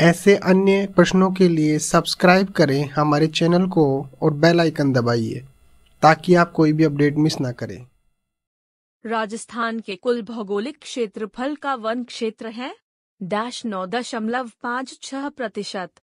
ऐसे अन्य प्रश्नों के लिए सब्सक्राइब करें हमारे चैनल को और बेल आइकन दबाइए ताकि आप कोई भी अपडेट मिस ना करें राजस्थान के कुल भौगोलिक क्षेत्रफल का वन क्षेत्र है डैश नौ दशमलव पाँच छह प्रतिशत